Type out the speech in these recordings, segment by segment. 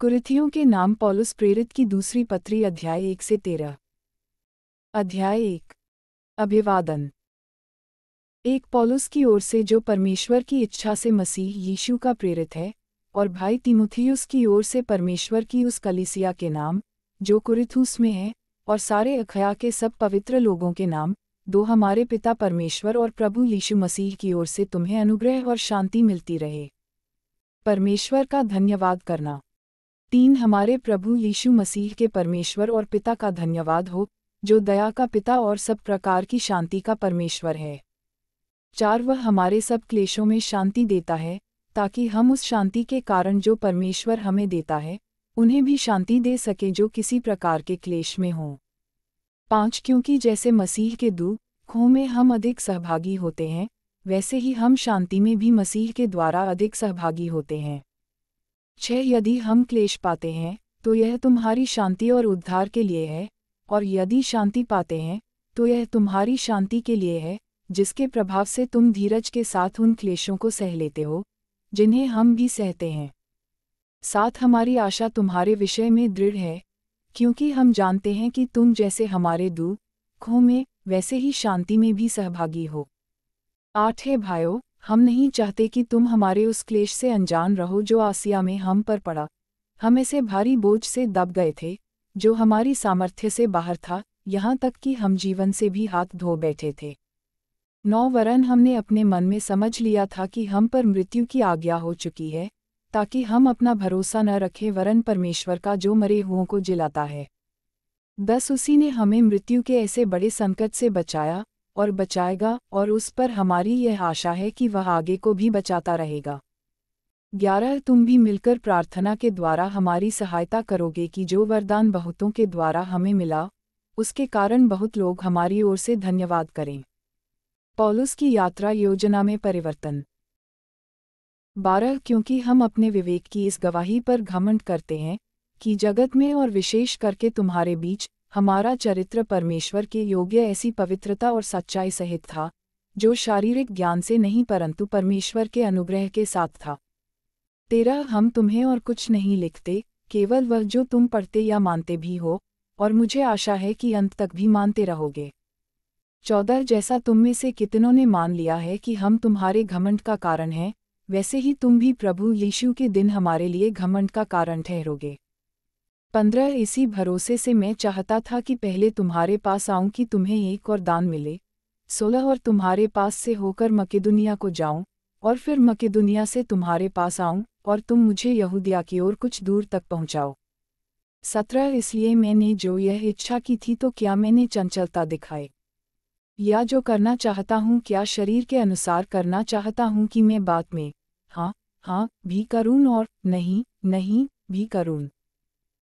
कुरिथियों के नाम पॉलुस प्रेरित की दूसरी पत्री अध्याय एक से तेरह अध्याय एक अभिवादन एक पॉलुस की ओर से जो परमेश्वर की इच्छा से मसीह यीशु का प्रेरित है और भाई तिमुथियुस की ओर से परमेश्वर की उस कलिसिया के नाम जो कुरिथुस में है और सारे अखया के सब पवित्र लोगों के नाम दो हमारे पिता परमेश्वर और प्रभु यीशु मसीह की ओर से तुम्हें अनुग्रह और शांति मिलती रहे परमेश्वर का धन्यवाद करना तीन हमारे प्रभु यीशु मसीह के परमेश्वर और पिता का धन्यवाद हो जो दया का पिता और सब प्रकार की शांति का परमेश्वर है चार वह हमारे सब क्लेशों में शांति देता है ताकि हम उस शांति के कारण जो परमेश्वर हमें देता है उन्हें भी शांति दे सके जो किसी प्रकार के क्लेश में हों पाँच क्योंकि जैसे मसीह के दुखों में हम अधिक सहभागी होते हैं वैसे ही हम शांति में भी मसीह के द्वारा अधिक सहभागी होते हैं छह यदि हम क्लेश पाते हैं तो यह तुम्हारी शांति और उद्धार के लिए है और यदि शांति पाते हैं तो यह तुम्हारी शांति के लिए है जिसके प्रभाव से तुम धीरज के साथ उन क्लेशों को सह लेते हो जिन्हें हम भी सहते हैं साथ हमारी आशा तुम्हारे विषय में दृढ़ है क्योंकि हम जानते हैं कि तुम जैसे हमारे दुख खो में वैसे ही शांति में भी सहभागी हो आठे भाइयों हम नहीं चाहते कि तुम हमारे उस क्लेश से अनजान रहो जो आसिया में हम पर पड़ा हम ऐसे भारी बोझ से दब गए थे जो हमारी सामर्थ्य से बाहर था यहाँ तक कि हम जीवन से भी हाथ धो बैठे थे नौ वरन हमने अपने मन में समझ लिया था कि हम पर मृत्यु की आज्ञा हो चुकी है ताकि हम अपना भरोसा न रखें वरन परमेश्वर का जो मरे हुओं को जिलाता है दस उसी ने हमें मृत्यु के ऐसे बड़े संकट से बचाया और बचाएगा और उस पर हमारी यह आशा है कि वह आगे को भी बचाता रहेगा ग्यारह तुम भी मिलकर प्रार्थना के द्वारा हमारी सहायता करोगे कि जो वरदान बहुतों के द्वारा हमें मिला उसके कारण बहुत लोग हमारी ओर से धन्यवाद करें पॉलुस की यात्रा योजना में परिवर्तन बारह क्योंकि हम अपने विवेक की इस गवाही पर घमंड करते हैं कि जगत में और विशेष करके तुम्हारे बीच हमारा चरित्र परमेश्वर के योग्य ऐसी पवित्रता और सच्चाई सहित था जो शारीरिक ज्ञान से नहीं परंतु परमेश्वर के अनुग्रह के साथ था तेरा हम तुम्हें और कुछ नहीं लिखते केवल वह जो तुम पढ़ते या मानते भी हो और मुझे आशा है कि अंत तक भी मानते रहोगे चौदह जैसा तुम में से कितनों ने मान लिया है कि हम तुम्हारे घमंड का कारण हैं वैसे ही तुम भी प्रभु यीशु के दिन हमारे लिए घमंड का कारण ठहरोगे पंद्रह इसी भरोसे से मैं चाहता था कि पहले तुम्हारे पास आऊं कि तुम्हें एक और दान मिले सोलह और तुम्हारे पास से होकर मकेदुनिया को जाऊं और फिर मकेदुनिया से तुम्हारे पास आऊं और तुम मुझे यहूदिया की ओर कुछ दूर तक पहुंचाओ सत्रह इसलिए मैंने जो यह इच्छा की थी तो क्या मैंने चंचलता दिखाए या जो करना चाहता हूँ क्या शरीर के अनुसार करना चाहता हूँ कि मैं बात में हाँ हाँ भी करूँ और नहीं नहीं भी करूँ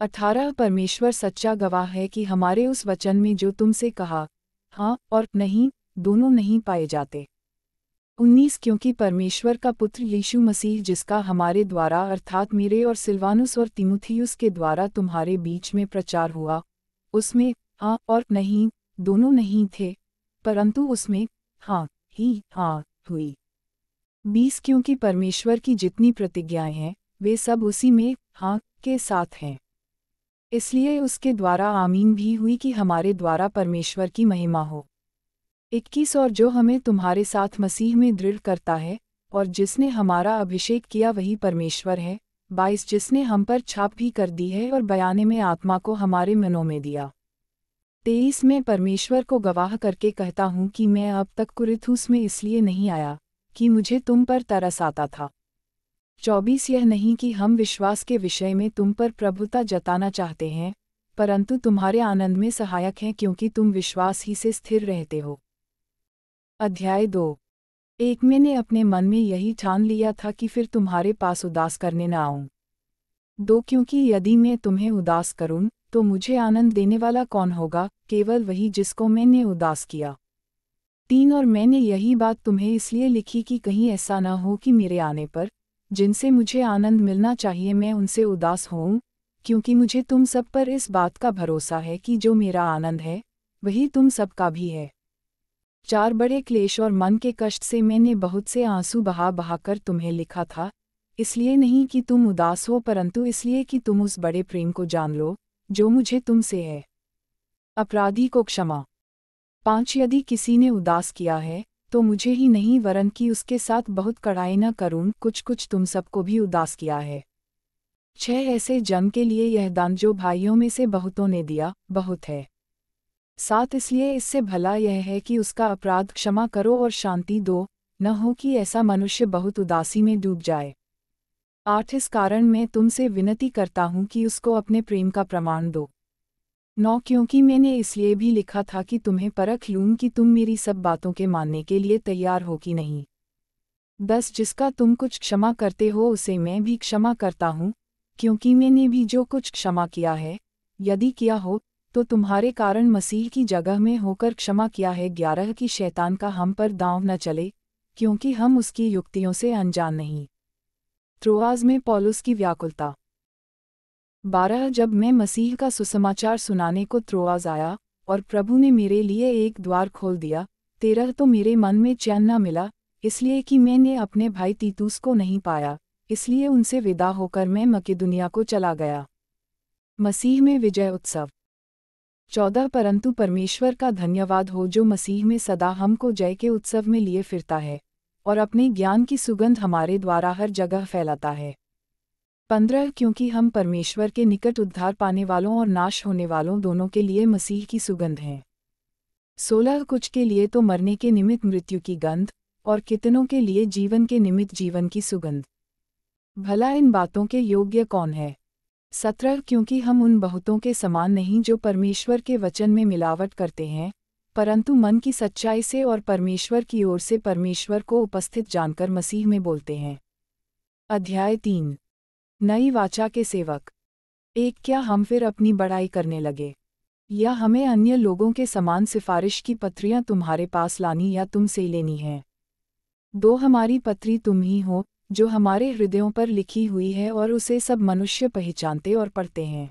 अठारह परमेश्वर सच्चा गवाह है कि हमारे उस वचन में जो तुमसे कहा हाँ और नहीं दोनों नहीं पाए जाते उन्नीस क्योंकि परमेश्वर का पुत्र यीशु मसीह जिसका हमारे द्वारा अर्थात मेरे और सिल्वानुस और तिमुथियुस के द्वारा तुम्हारे बीच में प्रचार हुआ उसमें हाँ और नहीं दोनों नहीं थे परंतु उसमें हाँ ही हाँ हुई बीस क्योंकि परमेश्वर की जितनी प्रतिज्ञाएं हैं वे सब उसी में हाँ के साथ हैं इसलिए उसके द्वारा आमीन भी हुई कि हमारे द्वारा परमेश्वर की महिमा हो इक्कीस और जो हमें तुम्हारे साथ मसीह में दृढ़ करता है और जिसने हमारा अभिषेक किया वही परमेश्वर है बाईस जिसने हम पर छाप भी कर दी है और बयाने में आत्मा को हमारे मनों में दिया तेईस में परमेश्वर को गवाह करके कहता हूँ कि मैं अब तक कुरिथुस में इसलिए नहीं आया कि मुझे तुम पर तरस आता था चौबीस यह नहीं कि हम विश्वास के विषय में तुम पर प्रभुता जताना चाहते हैं परंतु तुम्हारे आनंद में सहायक हैं क्योंकि तुम विश्वास ही से स्थिर रहते हो अध्याय दो एक मैंने अपने मन में यही ठान लिया था कि फिर तुम्हारे पास उदास करने न आऊं दो क्योंकि यदि मैं तुम्हें उदास करूं तो मुझे आनंद देने वाला कौन होगा केवल वही जिसको मैंने उदास किया तीन और मैंने यही बात तुम्हें इसलिए लिखी कि कहीं ऐसा न हो कि मेरे आने पर जिनसे मुझे आनंद मिलना चाहिए मैं उनसे उदास हूँ क्योंकि मुझे तुम सब पर इस बात का भरोसा है कि जो मेरा आनंद है वही तुम सब का भी है चार बड़े क्लेश और मन के कष्ट से मैंने बहुत से आंसू बहा बहाकर तुम्हें लिखा था इसलिए नहीं कि तुम उदास हो परंतु इसलिए कि तुम उस बड़े प्रेम को जान लो जो मुझे तुमसे है अपराधी को क्षमा पांच यदि किसी ने उदास किया है तो मुझे ही नहीं वरन कि उसके साथ बहुत कड़ाई न करूं कुछ कुछ तुम सबको भी उदास किया है छह ऐसे जन्म के लिए यह दान जो भाइयों में से बहुतों ने दिया बहुत है साथ इसलिए इससे भला यह है कि उसका अपराध क्षमा करो और शांति दो न हो कि ऐसा मनुष्य बहुत उदासी में डूब जाए आठ इस कारण मैं तुमसे विनती करता हूं कि उसको अपने प्रेम का प्रमाण दो नौ क्योंकि मैंने इसलिए भी लिखा था कि तुम्हें परख लूँ कि तुम मेरी सब बातों के मानने के लिए तैयार हो कि नहीं दस जिसका तुम कुछ क्षमा करते हो उसे मैं भी क्षमा करता हूँ क्योंकि मैंने भी जो कुछ क्षमा किया है यदि किया हो तो तुम्हारे कारण मसीह की जगह में होकर क्षमा किया है ग्यारह की शैतान का हम पर दांव न चले क्योंकि हम उसकी युक्तियों से अनजान नहीं त्रुआज में पॉलुस की व्याकुलता बारह जब मैं मसीह का सुसमाचार सुनाने को त्रोआज आया और प्रभु ने मेरे लिए एक द्वार खोल दिया तेरह तो मेरे मन में चैन न मिला इसलिए कि मैंने अपने भाई तीतूस को नहीं पाया इसलिए उनसे विदा होकर मैं मकेदुनिया को चला गया मसीह में विजय उत्सव चौदह परंतु परमेश्वर का धन्यवाद हो जो मसीह में सदा हमको जय के उत्सव में लिए फिरता है और अपने ज्ञान की सुगंध हमारे द्वारा हर जगह फैलाता है पंद्रह क्योंकि हम परमेश्वर के निकट उद्धार पाने वालों और नाश होने वालों दोनों के लिए मसीह की सुगंध हैं सोलह कुछ के लिए तो मरने के निमित्त मृत्यु की गंध और कितनों के लिए जीवन के निमित्त जीवन की सुगंध भला इन बातों के योग्य कौन है सत्रह क्योंकि हम उन बहुतों के समान नहीं जो परमेश्वर के वचन में मिलावट करते हैं परंतु मन की सच्चाई से और परमेश्वर की ओर से परमेश्वर को उपस्थित जानकर मसीह में बोलते हैं अध्याय तीन नई वाचा के सेवक एक क्या हम फिर अपनी बड़ाई करने लगे या हमें अन्य लोगों के समान सिफारिश की पत्रियां तुम्हारे पास लानी या तुमसे लेनी है दो हमारी पत्री तुम ही हो जो हमारे हृदयों पर लिखी हुई है और उसे सब मनुष्य पहचानते और पढ़ते हैं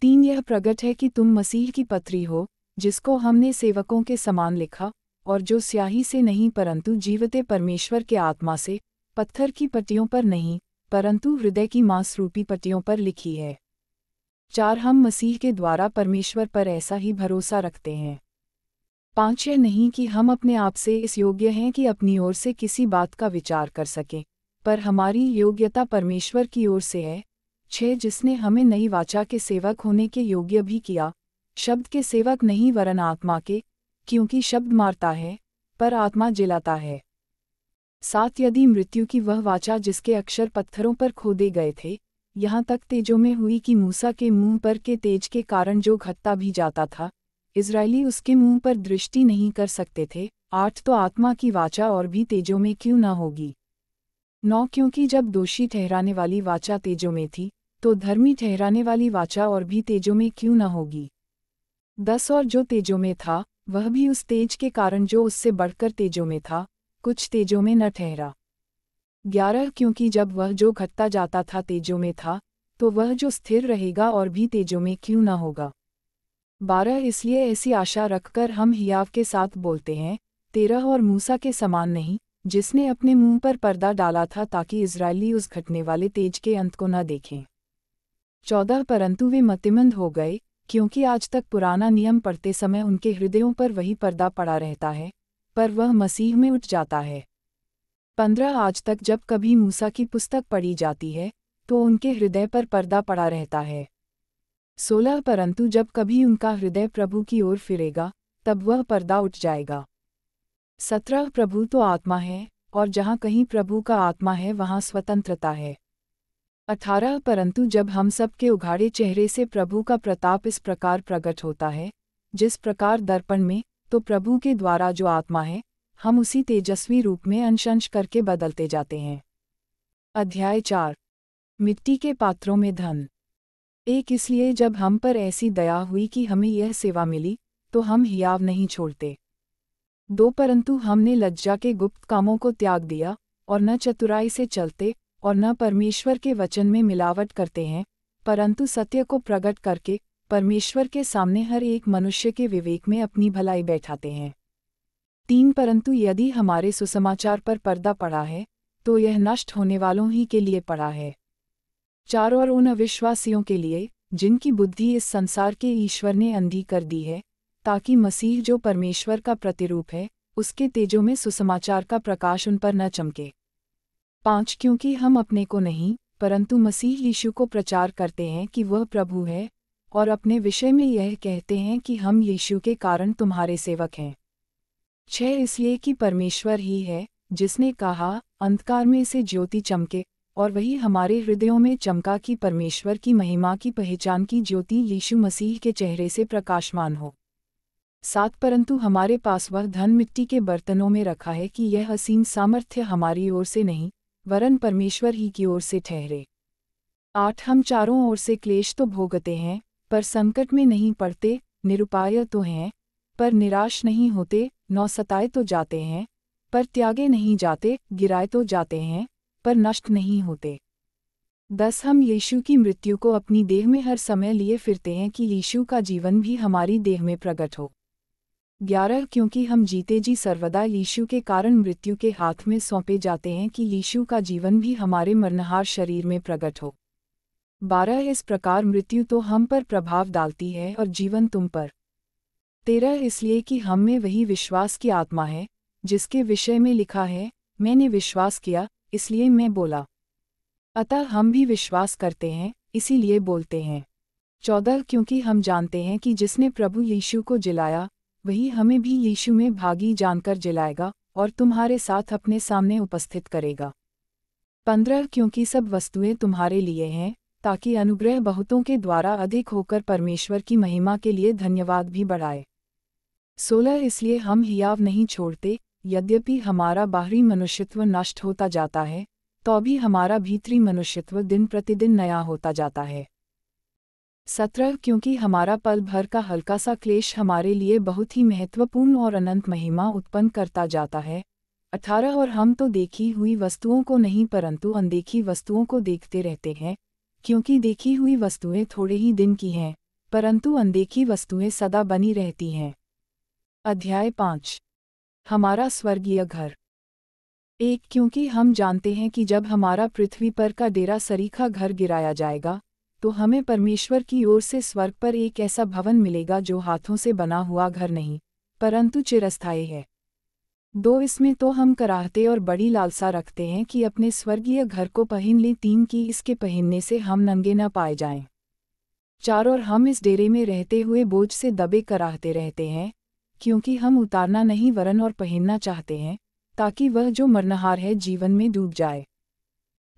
तीन यह प्रगट है कि तुम मसीह की पत्री हो जिसको हमने सेवकों के समान लिखा और जो स्याही से नहीं परंतु जीवते परमेश्वर के आत्मा से पत्थर की पटियों पर नहीं परंतु हृदय की मांसरूपी पटियों पर लिखी है चार हम मसीह के द्वारा परमेश्वर पर ऐसा ही भरोसा रखते हैं पांच यह नहीं कि हम अपने आप से इस योग्य हैं कि अपनी ओर से किसी बात का विचार कर सकें पर हमारी योग्यता परमेश्वर की ओर से है छह जिसने हमें नई वाचा के सेवक होने के योग्य भी किया शब्द के सेवक नहीं वरन आत्मा के क्योंकि शब्द मारता है पर आत्मा जिलाता है सात यदि मृत्यु की वह वाचा जिसके अक्षर पत्थरों पर खोदे गए थे यहाँ तक तेजो में हुई कि मूसा के मुंह पर के तेज के कारण जो घटता भी जाता था इसराइली उसके मुंह पर दृष्टि नहीं कर सकते थे आठ तो आत्मा की वाचा और भी तेजों में क्यों न होगी नौ क्योंकि जब दोषी ठहराने वाली वाचा तेजो में थी तो धर्मी ठहराने वाली वाचा और भी तेजो में क्यों न होगी दस और जो तेजो में था वह भी उस तेज के कारण जो उससे बढ़कर तेजो में था कुछ तेजों में न ठहरा ग्यारह क्योंकि जब वह जो घटता जाता था तेजों में था तो वह जो स्थिर रहेगा और भी तेजों में क्यों न होगा बारह इसलिए ऐसी आशा रखकर हम हियाव के साथ बोलते हैं तेरह और मूसा के समान नहीं जिसने अपने मुंह पर पर्दा डाला था ताकि इसराइली उस घटने वाले तेज के अंत को न देखें चौदह परंतु वे मतिमंद हो गए क्योंकि आज तक पुराना नियम पढ़ते समय उनके हृदयों पर वही पर्दा पड़ा रहता है पर वह मसीह में उठ जाता है पंद्रह आज तक जब कभी मूसा की पुस्तक पढ़ी जाती है तो उनके हृदय पर पर्दा पड़ा रहता है सोलह परंतु जब कभी उनका हृदय प्रभु की ओर फिरेगा तब वह पर्दा उठ जाएगा सत्रह प्रभु तो आत्मा है और जहाँ कहीं प्रभु का आत्मा है वहाँ स्वतंत्रता है अठारह परंतु जब हम सब के उघाड़े चेहरे से प्रभु का प्रताप इस प्रकार प्रकट होता है जिस प्रकार दर्पण में तो प्रभु के द्वारा जो आत्मा है हम उसी तेजस्वी रूप में अंशंश करके बदलते जाते हैं अध्याय चार मिट्टी के पात्रों में धन एक इसलिए जब हम पर ऐसी दया हुई कि हमें यह सेवा मिली तो हम हियाव नहीं छोड़ते दो परंतु हमने लज्जा के गुप्त कामों को त्याग दिया और न चतुराई से चलते और न परमेश्वर के वचन में मिलावट करते हैं परंतु सत्य को प्रकट करके परमेश्वर के सामने हर एक मनुष्य के विवेक में अपनी भलाई बैठाते हैं तीन परंतु यदि हमारे सुसमाचार पर पर्दा पड़ा है तो यह नष्ट होने वालों ही के लिए पड़ा है चार और उन अविश्वासियों के लिए जिनकी बुद्धि इस संसार के ईश्वर ने अंधी कर दी है ताकि मसीह जो परमेश्वर का प्रतिरूप है उसके तेजों में सुसमाचार का प्रकाश उन पर न चमके पांच क्योंकि हम अपने को नहीं परंतु मसीह यीशु को प्रचार करते हैं कि वह प्रभु है और अपने विषय में यह कहते हैं कि हम यीशु के कारण तुम्हारे सेवक हैं छह इसलिए कि परमेश्वर ही है जिसने कहा अंधकार में से ज्योति चमके और वही हमारे हृदयों में चमका कि परमेश्वर की महिमा की पहचान की ज्योति यीशु मसीह के चेहरे से प्रकाशमान हो सात परंतु हमारे पास वह धन मिट्टी के बर्तनों में रखा है कि यह असीम सामर्थ्य हमारी ओर से नहीं वरन परमेश्वर ही की ओर से ठहरे आठ हम चारों ओर से क्लेश तो भोगते हैं पर संकट में नहीं पड़ते निरुपाय तो हैं पर निराश नहीं होते नौसताए तो जाते हैं पर त्यागे नहीं जाते गिराए तो जाते हैं पर नष्ट नहीं होते दस हम यीशु की मृत्यु को अपनी देह में हर समय लिए फिरते हैं कि यीशु का जीवन भी हमारी देह में प्रकट हो ग्यारह क्योंकि हम जीते जी सर्वदा यीशु के कारण मृत्यु के हाथ में सौंपे जाते हैं कि यीशु का जीवन भी हमारे मरनहार शरीर में प्रकट हो बारह इस प्रकार मृत्यु तो हम पर प्रभाव डालती है और जीवन तुम पर तेरह इसलिए कि हम में वही विश्वास की आत्मा है जिसके विषय में लिखा है मैंने विश्वास किया इसलिए मैं बोला अतः हम भी विश्वास करते हैं इसीलिए बोलते हैं चौदह क्योंकि हम जानते हैं कि जिसने प्रभु यीशु को जिलाया वही हमें भी यीशु में भागी जानकर जिलाएगा और तुम्हारे साथ अपने सामने उपस्थित करेगा पंद्रह क्योंकि सब वस्तुएं तुम्हारे लिए हैं ताकि अनुग्रह बहुतों के द्वारा अधिक होकर परमेश्वर की महिमा के लिए धन्यवाद भी बढ़ाए सोलह इसलिए हम हियाव नहीं छोड़ते यद्यपि हमारा बाहरी मनुष्यत्व नष्ट होता जाता है तो भी हमारा भीतरी मनुष्यत्व दिन प्रतिदिन नया होता जाता है सत्रह क्योंकि हमारा पल भर का हल्का सा क्लेश हमारे लिए बहुत ही महत्वपूर्ण और अनंत महिमा उत्पन्न करता जाता है अठारह और हम तो देखी हुई वस्तुओं को नहीं परंतु अनदेखी वस्तुओं को देखते रहते हैं क्योंकि देखी हुई वस्तुएं थोड़े ही दिन की हैं परंतु अनदेखी वस्तुएं सदा बनी रहती हैं अध्याय पाँच हमारा स्वर्गीय घर एक क्योंकि हम जानते हैं कि जब हमारा पृथ्वी पर का डेरा सरीखा घर गिराया जाएगा तो हमें परमेश्वर की ओर से स्वर्ग पर एक ऐसा भवन मिलेगा जो हाथों से बना हुआ घर नहीं परंतु चिरस्थायी है दो इसमें तो हम कराहते और बड़ी लालसा रखते हैं कि अपने स्वर्गीय घर को पहन लें तीन कि इसके पहनने से हम नंगे न पाए जाएं। चार और हम इस डेरे में रहते हुए बोझ से दबे कराहते रहते हैं क्योंकि हम उतारना नहीं वरन और पहनना चाहते हैं ताकि वह जो मरनहार है जीवन में डूब जाए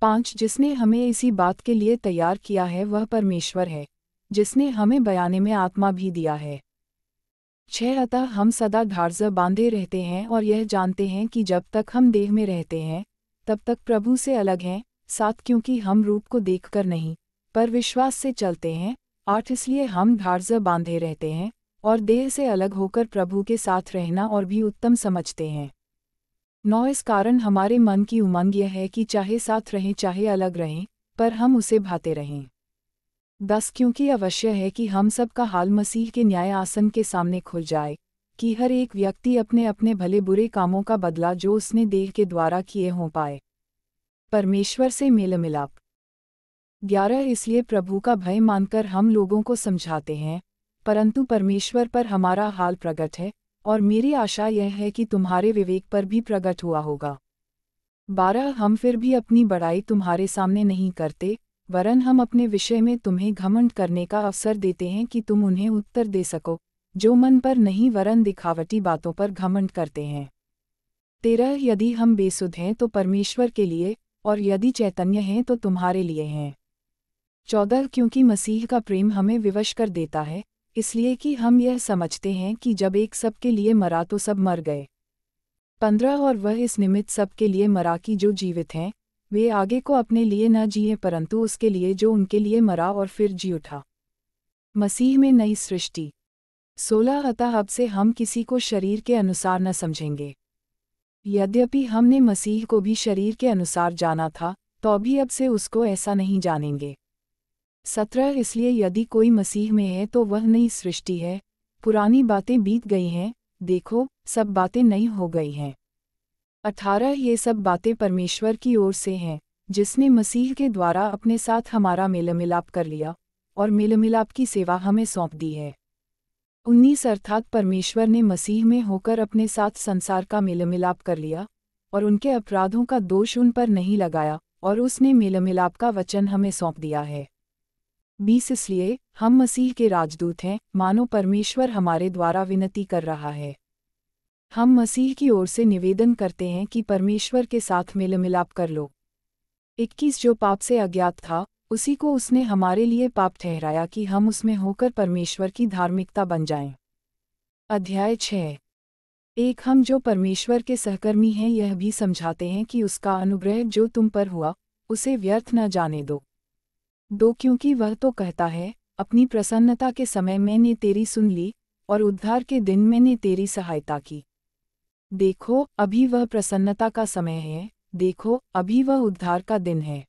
पाँच जिसने हमें इसी बात के लिए तैयार किया है वह परमेश्वर है जिसने हमें बयाने में आत्मा भी दिया है छह अतः हम सदा ढारजा बांधे रहते हैं और यह जानते हैं कि जब तक हम देह में रहते हैं तब तक प्रभु से अलग हैं सात क्योंकि हम रूप को देखकर नहीं पर विश्वास से चलते हैं आठ इसलिए हम ढारजा बांधे रहते हैं और देह से अलग होकर प्रभु के साथ रहना और भी उत्तम समझते हैं नौ इस कारण हमारे मन की उमंग यह है कि चाहे साथ रहें चाहे अलग रहें पर हम उसे भाते रहें दस क्योंकि अवश्य है कि हम सब का हाल मसीह के न्याय आसन के सामने खुल जाए कि हर एक व्यक्ति अपने अपने भले बुरे कामों का बदला जो उसने देह के द्वारा किए हो पाए परमेश्वर से मेल मिलाप ग्यारह इसलिए प्रभु का भय मानकर हम लोगों को समझाते हैं परंतु परमेश्वर पर हमारा हाल प्रकट है और मेरी आशा यह है कि तुम्हारे विवेक पर भी प्रकट हुआ होगा बारह हम फिर भी अपनी बड़ाई तुम्हारे सामने नहीं करते वरन हम अपने विषय में तुम्हें घमंड करने का अवसर देते हैं कि तुम उन्हें उत्तर दे सको जो मन पर नहीं वरन दिखावटी बातों पर घमंड करते हैं तेरह यदि हम बेसुध हैं तो परमेश्वर के लिए और यदि चैतन्य हैं तो तुम्हारे लिए हैं चौदह क्योंकि मसीह का प्रेम हमें विवश कर देता है इसलिए कि हम यह समझते हैं कि जब एक सबके लिए मरा तो सब मर गए पंद्रह और वह इस निमित्त सबके लिए मरा कि जो जीवित हैं वे आगे को अपने लिए न जिए परंतु उसके लिए जो उनके लिए मरा और फिर जी उठा मसीह में नई सृष्टि सोलह अतः अब से हम किसी को शरीर के अनुसार न समझेंगे यद्यपि हमने मसीह को भी शरीर के अनुसार जाना था तो भी अब से उसको ऐसा नहीं जानेंगे सत्रह इसलिए यदि कोई मसीह में है तो वह नई सृष्टि है पुरानी बातें बीत गई हैं देखो सब बातें नई हो गई हैं अठारह ये सब बातें परमेश्वर की ओर से हैं जिसने मसीह के द्वारा अपने साथ हमारा मेल मिलाप कर लिया और मेल मिलाप की सेवा हमें सौंप दी है उन्नीस अर्थात परमेश्वर ने मसीह में होकर अपने साथ संसार का मेल मिलाप कर लिया और उनके अपराधों का दोष उन पर नहीं लगाया और उसने मेल मिलाप का वचन हमें सौंप दिया है बीस इसलिए हम मसीह के राजदूत हैं मानो परमेश्वर हमारे द्वारा विनती कर रहा है हम मसीह की ओर से निवेदन करते हैं कि परमेश्वर के साथ मेल मिलाप कर लो इक्कीस जो पाप से अज्ञात था उसी को उसने हमारे लिए पाप ठहराया कि हम उसमें होकर परमेश्वर की धार्मिकता बन जाएं। अध्याय छः एक हम जो परमेश्वर के सहकर्मी हैं यह भी समझाते हैं कि उसका अनुग्रह जो तुम पर हुआ उसे व्यर्थ न जाने दो दो क्योंकि वह तो कहता है अपनी प्रसन्नता के समय मैंने तेरी सुन ली और उद्धार के दिन मैंने तेरी सहायता की देखो अभी वह प्रसन्नता का समय है देखो अभी वह उद्धार का दिन है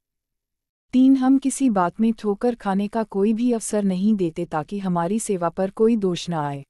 तीन हम किसी बात में ठोकर खाने का कोई भी अवसर नहीं देते ताकि हमारी सेवा पर कोई दोष न आए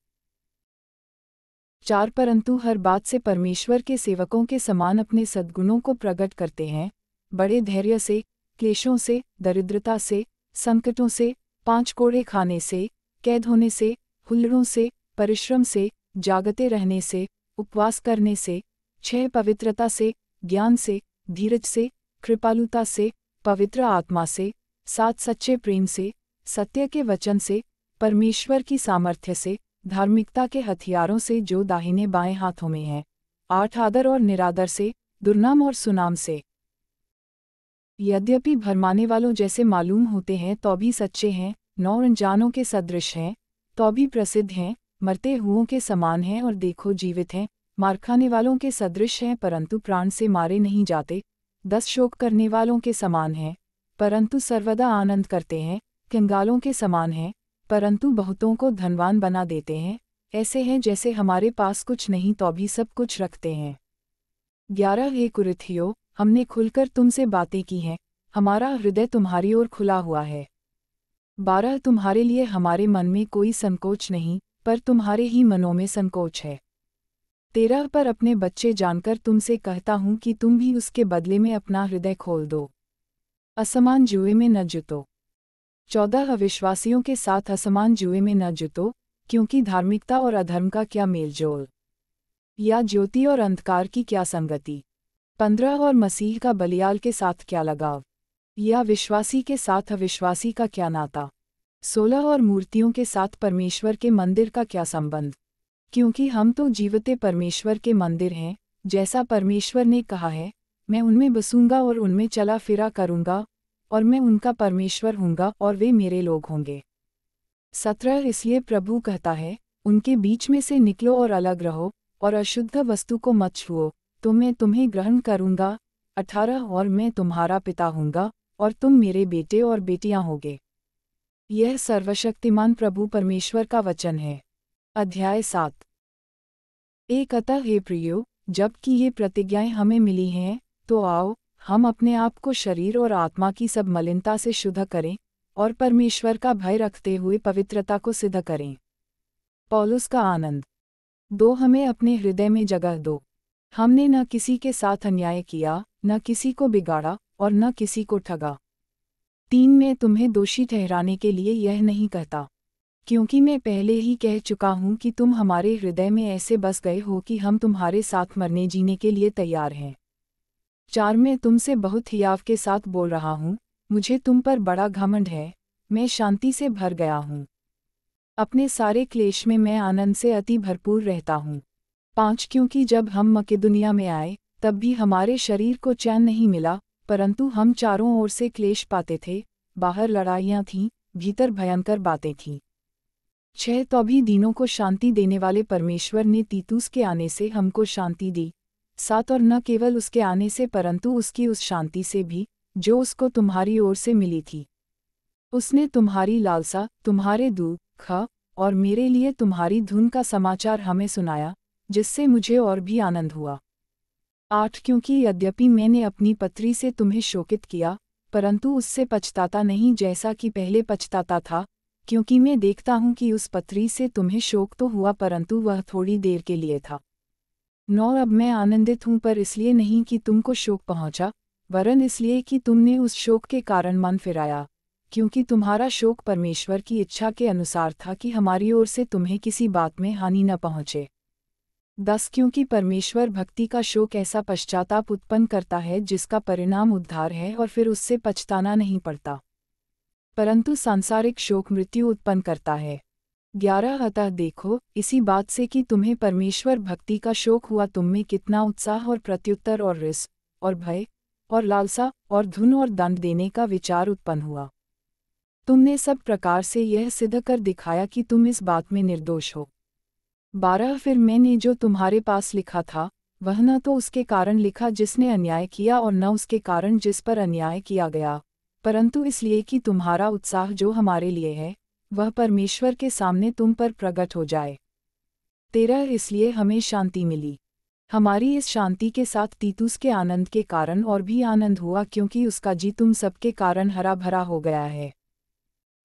चार परंतु हर बात से परमेश्वर के सेवकों के समान अपने सद्गुणों को प्रकट करते हैं बड़े धैर्य से क्लेशों से दरिद्रता से संकटों से पांच कोड़े खाने से कैद होने से हुल्लड़ों से परिश्रम से जागते रहने से उपवास करने से छह पवित्रता से ज्ञान से धीरज से कृपालुता से पवित्र आत्मा से सात सच्चे प्रेम से सत्य के वचन से परमेश्वर की सामर्थ्य से धार्मिकता के हथियारों से जो दाहिने बाएं हाथों में हैं आठ आदर और निरादर से दुर्नाम और सुनाम से यद्यपि भरमाने वालों जैसे मालूम होते हैं तो भी सच्चे हैं नौ अनजानों के सदृश हैं तो भी प्रसिद्ध हैं मरते हुओं के समान हैं और देखो जीवित हैं मार खाने वालों के सदृश हैं परंतु प्राण से मारे नहीं जाते दस शोक करने वालों के समान हैं परंतु सर्वदा आनंद करते हैं कंगालों के समान हैं परंतु बहुतों को धनवान बना देते हैं ऐसे हैं जैसे हमारे पास कुछ नहीं तो भी सब कुछ रखते हैं ग्यारह हे कुरिथियो हमने खुलकर तुमसे बातें की हैं हमारा हृदय तुम्हारी ओर खुला हुआ है बारह तुम्हारे लिए हमारे मन में कोई संकोच नहीं पर तुम्हारे ही मनों में संकोच है तेरह पर अपने बच्चे जानकर तुमसे कहता हूं कि तुम भी उसके बदले में अपना हृदय खोल दो असमान जुए में न जुतो चौदह अविश्वासियों के साथ असमान जुए में न जुतो क्योंकि धार्मिकता और अधर्म का क्या मेलजोल या ज्योति और अंधकार की क्या संगति पंद्रह और मसीह का बलियाल के साथ क्या लगाव या विश्वासी के साथ अविश्वासी का क्या नाता सोलह और मूर्तियों के साथ परमेश्वर के मंदिर का क्या संबंध क्योंकि हम तो जीवते परमेश्वर के मंदिर हैं जैसा परमेश्वर ने कहा है मैं उनमें बसूंगा और उनमें चला फिरा करूंगा और मैं उनका परमेश्वर हूँगा और वे मेरे लोग होंगे सत्रह इसलिए प्रभु कहता है उनके बीच में से निकलो और अलग रहो और अशुद्ध वस्तु को मत छुओ तो मैं तुम्हें ग्रहण करूंगा अठारह और मैं तुम्हारा पिता हूँगा और तुम मेरे बेटे और बेटियाँ होगे यह सर्वशक्तिमान प्रभु परमेश्वर का वचन है अध्याय सात एक अतः हे प्रियो जबकि ये प्रतिज्ञाएं हमें मिली हैं तो आओ हम अपने आप को शरीर और आत्मा की सब मलिनता से शुद्ध करें और परमेश्वर का भय रखते हुए पवित्रता को सिद्ध करें पॉलुस का आनंद दो हमें अपने हृदय में जगह दो हमने न किसी के साथ अन्याय किया न किसी को बिगाड़ा और न किसी को ठगा तीन मैं तुम्हें दोषी ठहराने के लिए यह नहीं कहता क्योंकि मैं पहले ही कह चुका हूं कि तुम हमारे हृदय में ऐसे बस गए हो कि हम तुम्हारे साथ मरने जीने के लिए तैयार हैं चार मैं तुमसे बहुत हियाव के साथ बोल रहा हूं मुझे तुम पर बड़ा घमंड है मैं शांति से भर गया हूं अपने सारे क्लेश में मैं आनंद से अति भरपूर रहता हूं पांच क्योंकि जब हम मके दुनिया में आए तब भी हमारे शरीर को चैन नहीं मिला परंतु हम चारों ओर से क्लेश पाते थे बाहर लड़ाइयाँ थीं भीतर भयंकर बातें थीं छह तो भी दिनों को शांति देने वाले परमेश्वर ने तीतूस के आने से हमको शांति दी सात और न केवल उसके आने से परंतु उसकी उस शांति से भी जो उसको तुम्हारी ओर से मिली थी उसने तुम्हारी लालसा तुम्हारे दुख और मेरे लिए तुम्हारी धुन का समाचार हमें सुनाया जिससे मुझे और भी आनंद हुआ आठ क्योंकि यद्यपि मैंने अपनी पत्री से तुम्हें शोकित किया परंतु उससे पछताता नहीं जैसा कि पहले पछताता था क्योंकि मैं देखता हूं कि उस पत्री से तुम्हें शोक तो हुआ परंतु वह थोड़ी देर के लिए था नौ अब मैं आनंदित हूं पर इसलिए नहीं कि तुमको शोक पहुंचा वरन इसलिए कि तुमने उस शोक के कारण मन फिराया क्योंकि तुम्हारा शोक परमेश्वर की इच्छा के अनुसार था कि हमारी ओर से तुम्हें किसी बात में हानि न पहुंचे दस क्योंकि परमेश्वर भक्ति का शोक ऐसा पश्चाताप उत्पन्न करता है जिसका परिणाम उद्धार है और फिर उससे पछताना नहीं पड़ता परंतु सांसारिक शोक मृत्यु उत्पन्न करता है ग्यारह अतः देखो इसी बात से कि तुम्हें परमेश्वर भक्ति का शोक हुआ तुम में कितना उत्साह और प्रत्युत्तर और रिस और भय और लालसा और धुन और दंड देने का विचार उत्पन्न हुआ तुमने सब प्रकार से यह सिद्ध कर दिखाया कि तुम इस बात में निर्दोष हो बारह फिर मैंने जो तुम्हारे पास लिखा था वह न तो उसके कारण लिखा जिसने अन्याय किया और न उसके कारण जिस पर अन्याय किया गया परंतु इसलिए कि तुम्हारा उत्साह जो हमारे लिए है वह परमेश्वर के सामने तुम पर प्रकट हो जाए तेरह इसलिए हमें शांति मिली हमारी इस शांति के साथ तीतुस के आनंद के कारण और भी आनंद हुआ क्योंकि उसका जी तुम सबके कारण हरा भरा हो गया है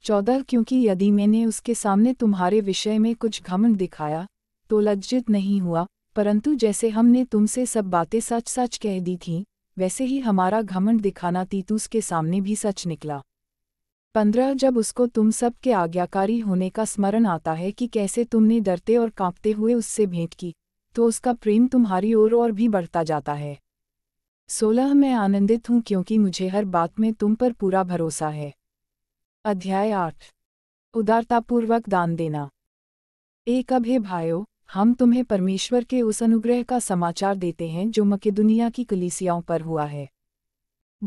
चौदह क्योंकि यदि मैंने उसके सामने तुम्हारे विषय में कुछ घमंड दिखाया तो लज्जित नहीं हुआ परंतु जैसे हमने तुमसे सब बातें सच सच कह दी थीं वैसे ही हमारा घमंड दिखाना तीतूस के सामने भी सच निकला पंद्रह जब उसको तुम सब के आज्ञाकारी होने का स्मरण आता है कि कैसे तुमने डरते और कांपते हुए उससे भेंट की तो उसका प्रेम तुम्हारी ओर और भी बढ़ता जाता है सोलह मैं आनंदित हूँ क्योंकि मुझे हर बात में तुम पर पूरा भरोसा है अध्याय आठ उदारतापूर्वक दान देना एक अब हे भाइयों हम तुम्हें परमेश्वर के उस अनुग्रह का समाचार देते हैं जो मकेदुनिया की कलीसियाओं पर हुआ है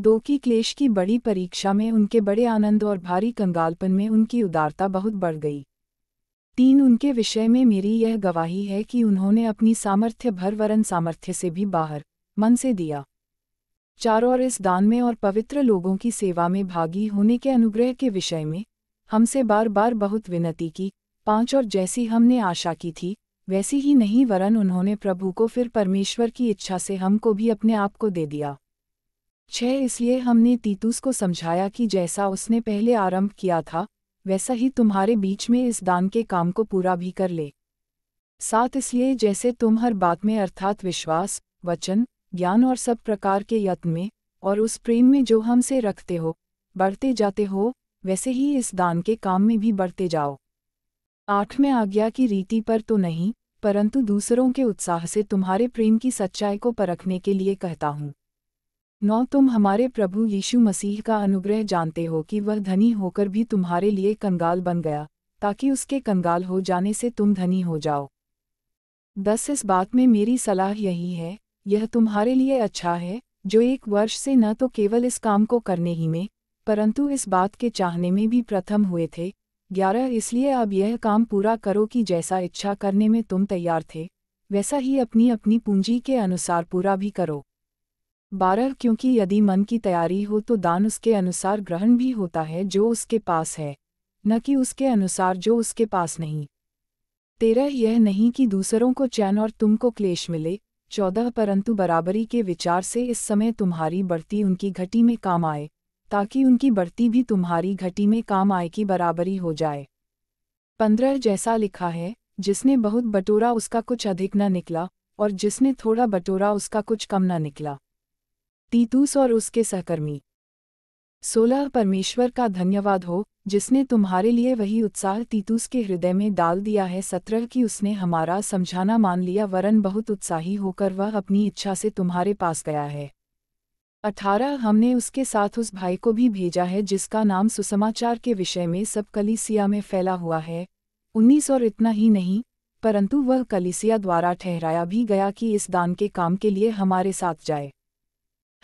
दो की क्लेश की बड़ी परीक्षा में उनके बड़े आनंद और भारी कंगालपन में उनकी उदारता बहुत बढ़ गई तीन उनके विषय में मेरी यह गवाही है कि उन्होंने अपनी सामर्थ्य भर वरण सामर्थ्य से भी बाहर मन से दिया चार और इस दान में और पवित्र लोगों की सेवा में भागी होने के अनुग्रह के विषय में हमसे बार बार बहुत विनती की पांच और जैसी हमने आशा की थी वैसी ही नहीं वरन उन्होंने प्रभु को फिर परमेश्वर की इच्छा से हमको भी अपने आप को दे दिया छह इसलिए हमने तीतुस को समझाया कि जैसा उसने पहले आरंभ किया था वैसा ही तुम्हारे बीच में इस दान के काम को पूरा भी कर ले सात इसलिए जैसे तुम हर बात में अर्थात विश्वास वचन ज्ञान और सब प्रकार के यत्न में और उस प्रेम में जो हमसे रखते हो बढ़ते जाते हो वैसे ही इस दान के काम में भी बढ़ते जाओ आठ में आज्ञा की रीति पर तो नहीं परंतु दूसरों के उत्साह से तुम्हारे प्रेम की सच्चाई को परखने के लिए कहता हूँ नौ तुम हमारे प्रभु यीशु मसीह का अनुग्रह जानते हो कि वह धनी होकर भी तुम्हारे लिए कंगाल बन गया ताकि उसके कंगाल हो जाने से तुम धनी हो जाओ दस इस बात में मेरी सलाह यही है यह तुम्हारे लिए अच्छा है जो एक वर्ष से न तो केवल इस काम को करने ही में परंतु इस बात के चाहने में भी प्रथम हुए थे ग्यारह इसलिए अब यह काम पूरा करो कि जैसा इच्छा करने में तुम तैयार थे वैसा ही अपनी अपनी पूंजी के अनुसार पूरा भी करो बारह क्योंकि यदि मन की तैयारी हो तो दान उसके अनुसार ग्रहण भी होता है जो उसके पास है न कि उसके अनुसार जो उसके पास नहीं तेरह यह नहीं कि दूसरों को चैन और तुमको क्लेश मिले चौदह परंतु बराबरी के विचार से इस समय तुम्हारी बढ़ती उनकी घटी में काम आए ताकि उनकी बढ़ती भी तुम्हारी घटी में काम आय की बराबरी हो जाए पंद्रह जैसा लिखा है जिसने बहुत बटोरा उसका कुछ अधिक न निकला और जिसने थोड़ा बटोरा उसका कुछ कम न निकला तीतूस और उसके सहकर्मी सोलह परमेश्वर का धन्यवाद हो जिसने तुम्हारे लिए वही उत्साह तीतूस के हृदय में डाल दिया है सत्रह की उसने हमारा समझाना मान लिया वरन बहुत उत्साही होकर वह अपनी इच्छा से तुम्हारे पास गया है अठारह हमने उसके साथ उस भाई को भी भेजा है जिसका नाम सुसमाचार के विषय में सब कलिसिया में फैला हुआ है उन्नीस और इतना ही नहीं परंतु वह कलिसिया द्वारा ठहराया भी गया कि इस दान के काम के लिए हमारे साथ जाए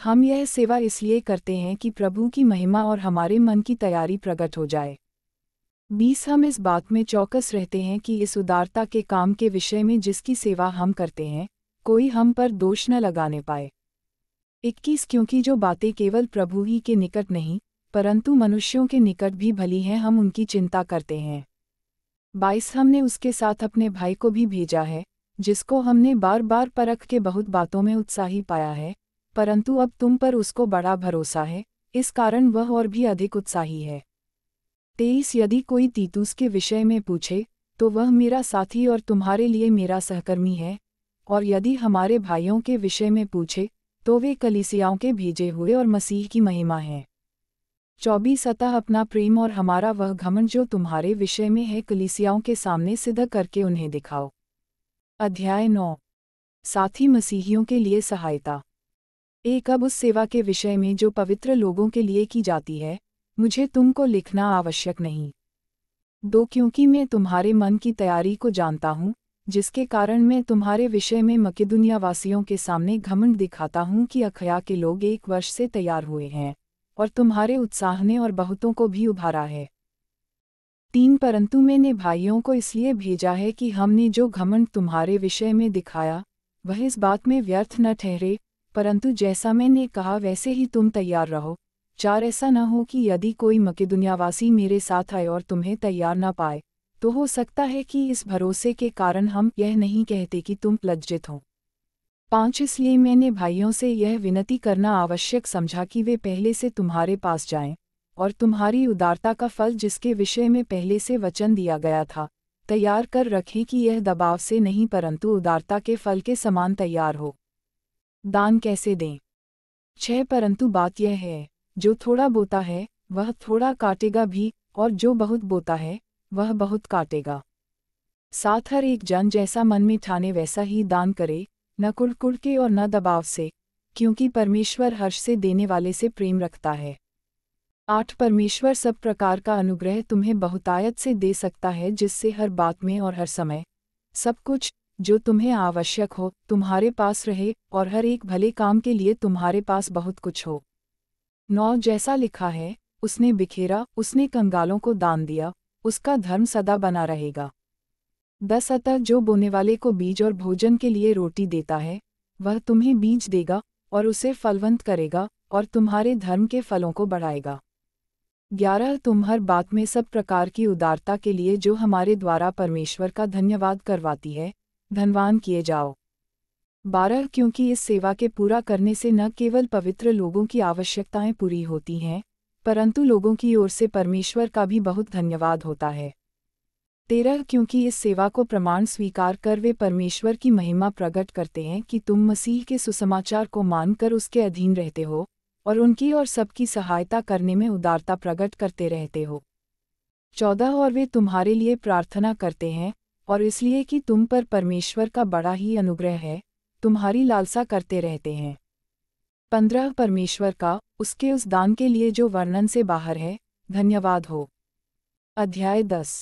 हम यह सेवा इसलिए करते हैं कि प्रभु की महिमा और हमारे मन की तैयारी प्रकट हो जाए बीस हम इस बात में चौकस रहते हैं कि इस उदारता के काम के विषय में जिसकी सेवा हम करते हैं कोई हम पर दोष न लगाने पाए इक्कीस क्योंकि जो बातें केवल प्रभु ही के निकट नहीं परंतु मनुष्यों के निकट भी भली हैं हम उनकी चिंता करते हैं बाईस हमने उसके साथ अपने भाई को भी भेजा है जिसको हमने बार बार परख के बहुत बातों में उत्साही पाया है परंतु अब तुम पर उसको बड़ा भरोसा है इस कारण वह और भी अधिक उत्साही है तेईस यदि कोई तीतूस के विषय में पूछे तो वह मेरा साथी और तुम्हारे लिए मेरा सहकर्मी है और यदि हमारे भाइयों के विषय में पूछे तो वे कलिसियाओं के भेजे हुए और मसीह की महिमा हैं चौबीस सतह अपना प्रेम और हमारा वह घमन जो तुम्हारे विषय में है कलिसियाओं के सामने सिद्ध करके उन्हें दिखाओ अध्याय नौ साथी मसीहियों के लिए सहायता एक अब उस सेवा के विषय में जो पवित्र लोगों के लिए की जाती है मुझे तुमको लिखना आवश्यक नहीं दो क्योंकि मैं तुम्हारे मन की तैयारी को जानता हूँ जिसके कारण मैं तुम्हारे विषय में मकेदुनियावासियों वासियों के सामने घमंड दिखाता हूँ कि अखया के लोग एक वर्ष से तैयार हुए हैं और तुम्हारे उत्साह ने और बहुतों को भी उभारा है तीन परंतु मैंने भाइयों को इसलिए भेजा है कि हमने जो घमंड तुम्हारे विषय में दिखाया वह इस बात में व्यर्थ न ठहरे परंतु जैसा मैंने कहा वैसे ही तुम तैयार रहो चार ऐसा न हो कि यदि कोई मकेदुनियावासी मेरे साथ आए और तुम्हें तैयार न पाए तो हो सकता है कि इस भरोसे के कारण हम यह नहीं कहते कि तुम लज्जित हो पांच इसलिए मैंने भाइयों से यह विनती करना आवश्यक समझा कि वे पहले से तुम्हारे पास जाएं और तुम्हारी उदारता का फल जिसके विषय में पहले से वचन दिया गया था तैयार कर रखें कि यह दबाव से नहीं परंतु उदारता के फल के समान तैयार हो दान कैसे दें छह परंतु बात यह है जो थोड़ा बोता है वह थोड़ा काटेगा भी और जो बहुत बोता है वह बहुत काटेगा साथ हर एक जन जैसा मन में ठाने वैसा ही दान करे न कुड़कुड़ के और न दबाव से क्योंकि परमेश्वर हर्ष से देने वाले से प्रेम रखता है आठ परमेश्वर सब प्रकार का अनुग्रह तुम्हें बहुतायत से दे सकता है जिससे हर बात में और हर समय सब कुछ जो तुम्हें आवश्यक हो तुम्हारे पास रहे और हर एक भले काम के लिए तुम्हारे पास बहुत कुछ हो नौ जैसा लिखा है उसने बिखेरा उसने कंगालों को दान दिया उसका धर्म सदा बना रहेगा दस अतः जो बोने वाले को बीज और भोजन के लिए रोटी देता है वह तुम्हें बीज देगा और उसे फलवंत करेगा और तुम्हारे धर्म के फलों को बढ़ाएगा ग्यारह तुम हर बात में सब प्रकार की उदारता के लिए जो हमारे द्वारा परमेश्वर का धन्यवाद करवाती है धनवान किए जाओ बारह क्योंकि इस सेवा के पूरा करने से न केवल पवित्र लोगों की आवश्यकताएं पूरी होती हैं परंतु लोगों की ओर से परमेश्वर का भी बहुत धन्यवाद होता है तेरह क्योंकि इस सेवा को प्रमाण स्वीकार कर वे परमेश्वर की महिमा प्रकट करते हैं कि तुम मसीह के सुसमाचार को मानकर उसके अधीन रहते हो और उनकी और सबकी सहायता करने में उदारता प्रकट करते रहते हो चौदह और वे तुम्हारे लिए प्रार्थना करते हैं और इसलिए कि तुम पर परमेश्वर का बड़ा ही अनुग्रह है तुम्हारी लालसा करते रहते हैं पंद्रह परमेश्वर का उसके उस दान के लिए जो वर्णन से बाहर है धन्यवाद हो अध्याय दस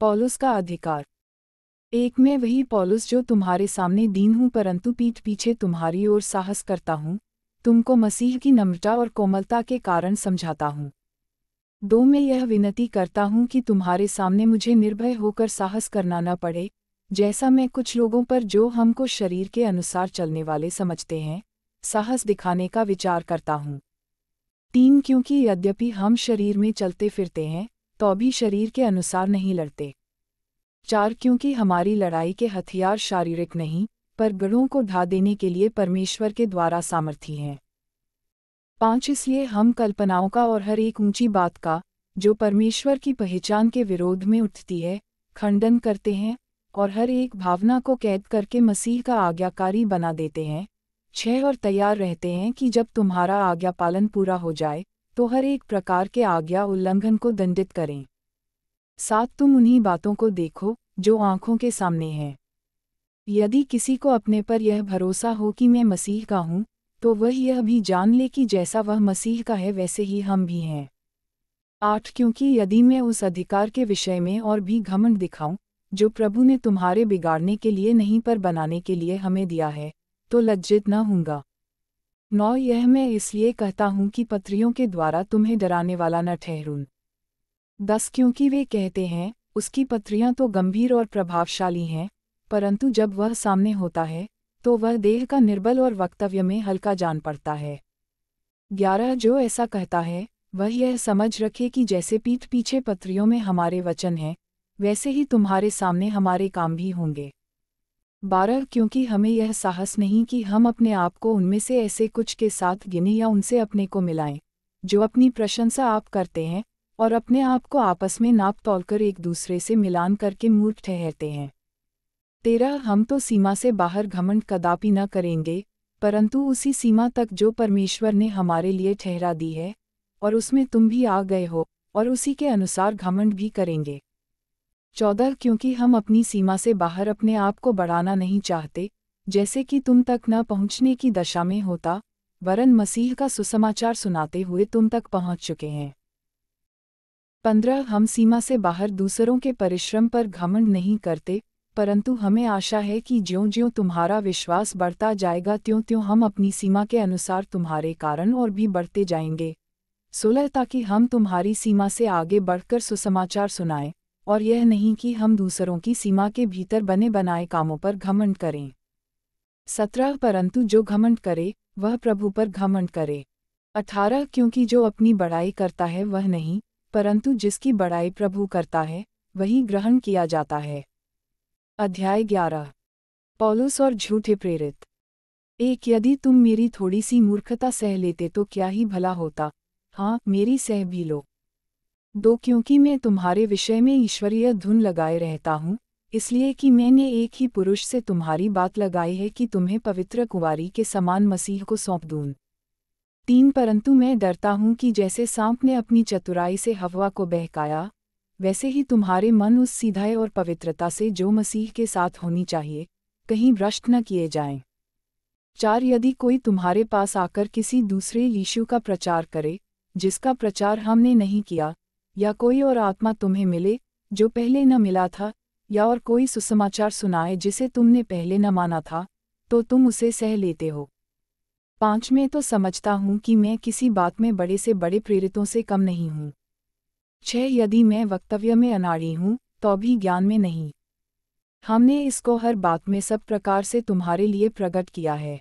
पॉलुस का अधिकार एक में वही पॉलुस जो तुम्हारे सामने दीन हूँ परंतु पीठ पीछे तुम्हारी ओर साहस करता हूँ तुमको मसीह की नम्रता और कोमलता के कारण समझाता हूँ दो मैं यह विनती करता हूँ कि तुम्हारे सामने मुझे निर्भय होकर साहस करना न पड़े जैसा मैं कुछ लोगों पर जो हमको शरीर के अनुसार चलने वाले समझते हैं साहस दिखाने का विचार करता हूँ तीन क्योंकि यद्यपि हम शरीर में चलते फिरते हैं तो भी शरीर के अनुसार नहीं लड़ते चार क्योंकि हमारी लड़ाई के हथियार शारीरिक नहीं पर गढ़ों को ढा देने के लिए परमेश्वर के द्वारा सामर्थ्य हैं पांच इसलिए हम कल्पनाओं का और हर एक ऊंची बात का जो परमेश्वर की पहचान के विरोध में उठती है खंडन करते हैं और हर एक भावना को कैद करके मसीह का आज्ञाकारी बना देते हैं छह और तैयार रहते हैं कि जब तुम्हारा आज्ञा पालन पूरा हो जाए तो हर एक प्रकार के आज्ञा उल्लंघन को दंडित करें साथ तुम उन्हीं बातों को देखो जो आंखों के सामने हैं यदि किसी को अपने पर यह भरोसा हो कि मैं मसीह का हूं तो वह यह भी जान ले कि जैसा वह मसीह का है वैसे ही हम भी हैं आठ क्योंकि यदि मैं उस अधिकार के विषय में और भी घमंड दिखाऊं जो प्रभु ने तुम्हारे बिगाड़ने के लिए नहीं पर बनाने के लिए हमें दिया है तो लज्जित न हूँगा नौ यह मैं इसलिए कहता हूं कि पत्रियों के द्वारा तुम्हें डराने वाला न ठहरून दस क्योंकि वे कहते हैं उसकी पत्रियां तो गंभीर और प्रभावशाली हैं परंतु जब वह सामने होता है तो वह देह का निर्बल और वक्तव्य में हल्का जान पड़ता है ग्यारह जो ऐसा कहता है वह यह समझ रखे कि जैसे पीठ पीछे पत्रियों में हमारे वचन हैं वैसे ही तुम्हारे सामने हमारे काम भी होंगे बारह क्योंकि हमें यह साहस नहीं कि हम अपने आप को उनमें से ऐसे कुछ के साथ गिने या उनसे अपने को मिलाएं जो अपनी प्रशंसा आप करते हैं और अपने आप को आपस में नाप तोलकर एक दूसरे से मिलान करके मूर्ख ठहरते हैं तेरह हम तो सीमा से बाहर घमंड कदापि न करेंगे परंतु उसी सीमा तक जो परमेश्वर ने हमारे लिए ठहरा दी है और उसमें तुम भी आ गए हो और उसी के अनुसार घमंड भी करेंगे चौदह क्योंकि हम अपनी सीमा से बाहर अपने आप को बढ़ाना नहीं चाहते जैसे कि तुम तक न पहुंचने की दशा में होता वरन मसीह का सुसमाचार सुनाते हुए तुम तक पहुंच चुके हैं पंद्रह हम सीमा से बाहर दूसरों के परिश्रम पर घमंड नहीं करते परंतु हमें आशा है कि ज्यों ज्यों तुम्हारा विश्वास बढ़ता जाएगा त्यों त्यों हम अपनी सीमा के अनुसार तुम्हारे कारण और भी बढ़ते जाएंगे सोलह ताकि हम तुम्हारी सीमा से आगे बढ़कर सुसमाचार सुनाएं और यह नहीं कि हम दूसरों की सीमा के भीतर बने बनाए कामों पर घमंड करें सत्रह परंतु जो घमंड करे वह प्रभु पर घमंड करे अठारह क्योंकि जो अपनी बड़ाई करता है वह नहीं परंतु जिसकी बड़ाई प्रभु करता है वही ग्रहण किया जाता है अध्याय ग्यारह पौलुस और झूठे प्रेरित एक यदि तुम मेरी थोड़ी सी मूर्खता सह लेते तो क्या ही भला होता हाँ मेरी सह भी लो दो क्योंकि मैं तुम्हारे विषय में ईश्वरीय धुन लगाए रहता हूँ इसलिए कि मैंने एक ही पुरुष से तुम्हारी बात लगाई है कि तुम्हें पवित्र कुंवारी के समान मसीह को सौंप दून तीन परंतु मैं डरता हूँ कि जैसे सांप ने अपनी चतुराई से हवा को बहकाया वैसे ही तुम्हारे मन उस सीधाई और पवित्रता से जो मसीह के साथ होनी चाहिए कहीं भ्रष्ट न किए जाएं। चार यदि कोई तुम्हारे पास आकर किसी दूसरे यीशु का प्रचार करे जिसका प्रचार हमने नहीं किया या कोई और आत्मा तुम्हें मिले जो पहले न मिला था या और कोई सुसमाचार सुनाए जिसे तुमने पहले न माना था तो तुम उसे सह लेते हो पाँच में तो समझता हूँ कि मैं किसी बात में बड़े से बड़े प्रेरितों से कम नहीं हूं छह यदि मैं वक्तव्य में अनाड़ी हूं तो भी ज्ञान में नहीं हमने इसको हर बात में सब प्रकार से तुम्हारे लिए प्रकट किया है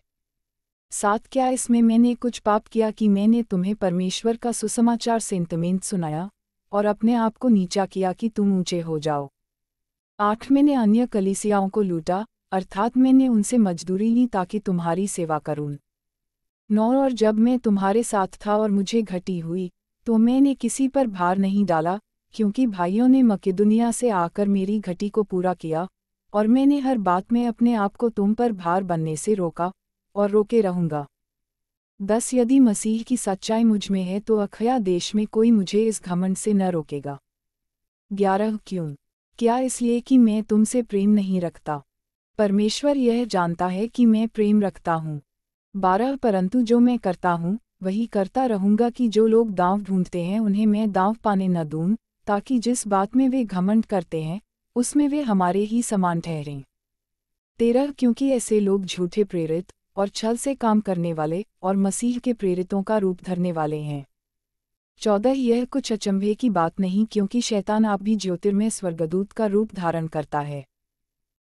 साथ क्या इसमें मैंने कुछ पाप किया कि मैंने तुम्हें परमेश्वर का सुसमाचार सेंतमेंत सुनाया और अपने आप को नीचा किया कि तुम ऊंचे हो जाओ आठ मैंने अन्य कलिसियाओं को लूटा अर्थात मैंने उनसे मजदूरी ली ताकि तुम्हारी सेवा करूं नौ और जब मैं तुम्हारे साथ था और मुझे घटी हुई तो मैंने किसी पर भार नहीं डाला क्योंकि भाइयों ने मकेदुनिया से आकर मेरी घटी को पूरा किया और मैंने हर बात में अपने आप को तुम पर भार बनने से रोका और रोके रहूंगा दस यदि मसीह की सच्चाई मुझ में है तो अखया देश में कोई मुझे इस घमंड से न रोकेगा ग्यारह क्यों क्या इसलिए कि मैं तुमसे प्रेम नहीं रखता परमेश्वर यह जानता है कि मैं प्रेम रखता हूँ बारह परंतु जो मैं करता हूँ वही करता रहूँगा कि जो लोग दाँव ढूंढते हैं उन्हें मैं दाँव पाने न दूँ ताकि जिस बात में वे घमंड करते हैं उसमें वे हमारे ही समान ठहरें तेरह क्योंकि ऐसे लोग झूठे प्रेरित और छल से काम करने वाले और मसीह के प्रेरितों का रूप धरने वाले हैं चौदह यह कुछ अचंभे की बात नहीं क्योंकि शैतान आप भी ज्योतिर्मय स्वर्गदूत का रूप धारण करता है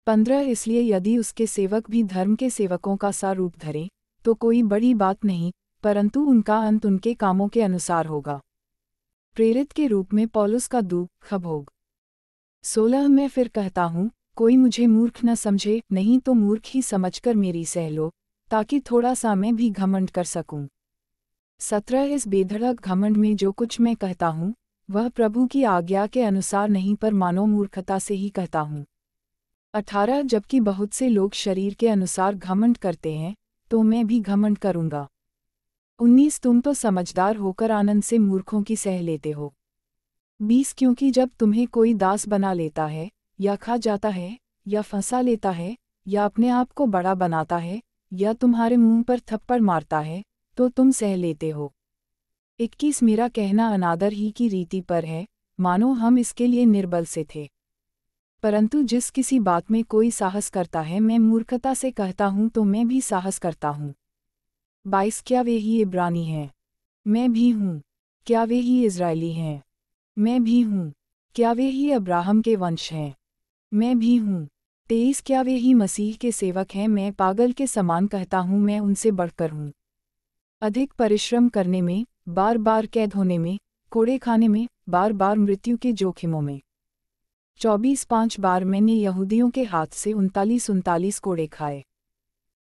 पंद्रह इसलिए यदि उसके सेवक भी धर्म के सेवकों का सा रूप धरें तो कोई बड़ी बात नहीं परंतु उनका अंत उनके कामों के अनुसार होगा प्रेरित के रूप में पॉलुस का दुख खभोग सोलह मैं फिर कहता हूँ कोई मुझे मूर्ख न समझे नहीं तो मूर्ख ही समझकर मेरी सह लो ताकि थोड़ा सा मैं भी घमंड कर सकूं। सत्रह इस बेधड़क घमंड में जो कुछ मैं कहता हूँ वह प्रभु की आज्ञा के अनुसार नहीं पर मानो मूर्खता से ही कहता हूँ अठारह जबकि बहुत से लोग शरीर के अनुसार घमंड करते हैं तो मैं भी घमंड करूँगा उन्नीस तुम तो समझदार होकर आनंद से मूर्खों की सह लेते हो बीस क्योंकि जब तुम्हें कोई दास बना लेता है या खा जाता है या फंसा लेता है या अपने आप को बड़ा बनाता है या तुम्हारे मुंह पर थप्पड़ मारता है तो तुम सह लेते हो इक्कीस मेरा कहना अनादर ही की रीति पर है मानो हम इसके लिए निर्बल से थे परंतु जिस किसी बात में कोई साहस करता है मैं मूर्खता से कहता हूं तो मैं भी साहस करता हूँ बाईस क्या वे ही इब्रानी हैं मैं भी हूँ क्या वे ही इजरायली हैं मैं भी हूँ क्या वे ही अब्राहम के वंश हैं मैं भी हूँ तेईस क्या वे ही मसीह के सेवक हैं मैं पागल के समान कहता हूँ मैं उनसे बढ़कर हूँ अधिक परिश्रम करने में बार बार कैद होने में कोड़े खाने में बार बार मृत्यु के जोखिमों में चौबीस पांच बार मैंने यहूदियों के हाथ से उनतालीस उनतालीस कोड़े खाए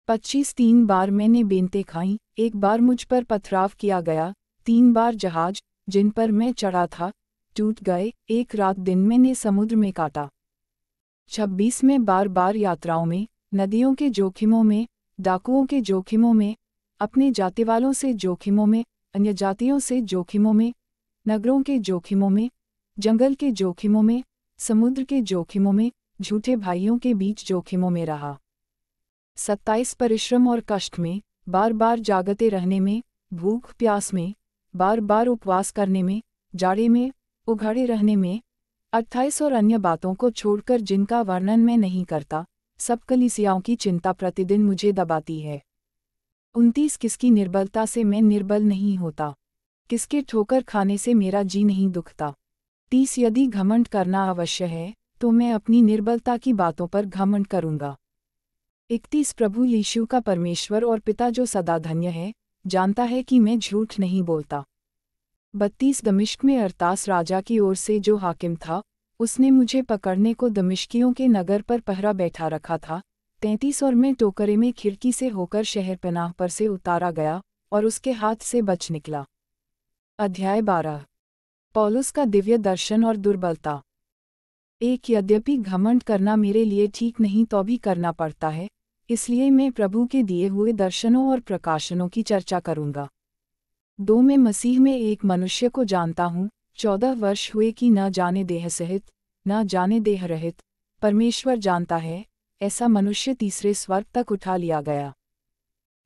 पच्चीस तीन बार मैंने बेनते खाई एक बार मुझ पर पथराव किया गया तीन बार जहाज जिन पर मैं चढ़ा था टूट गए एक रात दिन मैंने समुद्र में काटा छब्बीस में बार बार यात्राओं में नदियों के जोखिमों में डाकुओं के जोखिमों में अपने जाति वालों से जोखिमों में अन्य जातियों से जोखिमों में नगरों के जोखिमों में जंगल के जोखिमों में समुद्र के जोखिमों में झूठे भाइयों के बीच जोखिमों में रहा सत्ताईस परिश्रम और कष्ट में बार बार जागते रहने में भूख प्यास में बार बार उपवास करने में जाड़े में उघाड़े रहने में अट्ठाईस और अन्य बातों को छोड़कर जिनका वर्णन मैं नहीं करता सब कलिसियाओं की चिंता प्रतिदिन मुझे दबाती है उनतीस किसकी निर्बलता से मैं निर्बल नहीं होता किसके ठोकर खाने से मेरा जी नहीं दुखता तीस यदि घमंड करना अवश्य है तो मैं अपनी निर्बलता की बातों पर घमंड करूंगा इकतीस प्रभु यीशु का परमेश्वर और पिता जो सदाधन्य है जानता है कि मैं झूठ नहीं बोलता बत्तीस दमिश्क में अरतास राजा की ओर से जो हाकिम था उसने मुझे पकड़ने को दमिश्कियों के नगर पर पहरा बैठा रखा था तैंतीस और मैं टोकरे में खिड़की से होकर शहर पनाह पर से उतारा गया और उसके हाथ से बच निकला अध्याय बारह पॉलुस का दिव्य दर्शन और दुर्बलता एक यद्यपि घमंड करना मेरे लिए ठीक नहीं तो भी करना पड़ता है इसलिए मैं प्रभु के दिए हुए दर्शनों और प्रकाशनों की चर्चा करूंगा दो में मसीह में एक मनुष्य को जानता हूँ चौदह वर्ष हुए कि न जाने देह सहित न जाने देह रहित परमेश्वर जानता है ऐसा मनुष्य तीसरे स्वर्ग तक उठा लिया गया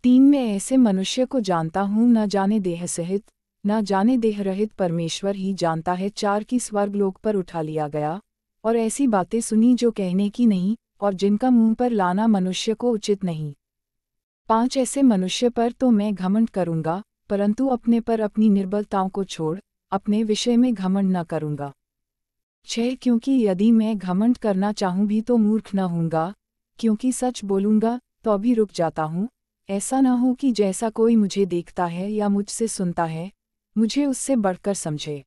तीन में ऐसे मनुष्य को जानता हूँ न जाने देह सहित न जाने देह रहित परमेश्वर ही जानता है चार की स्वर्ग लोक पर उठा लिया गया और ऐसी बातें सुनी जो कहने की नहीं और जिनका मुंह पर लाना मनुष्य को उचित नहीं पांच ऐसे मनुष्य पर तो मैं घमंड करूंगा परंतु अपने पर अपनी निर्बलताओं को छोड़ अपने विषय में घमंड न करूँगा छह क्योंकि यदि मैं घमंड करना चाहूं भी तो मूर्ख न हूँगा क्योंकि सच बोलूँगा तो अभी रुक जाता हूं ऐसा न हो कि जैसा कोई मुझे देखता है या मुझसे सुनता है मुझे उससे बढ़कर समझे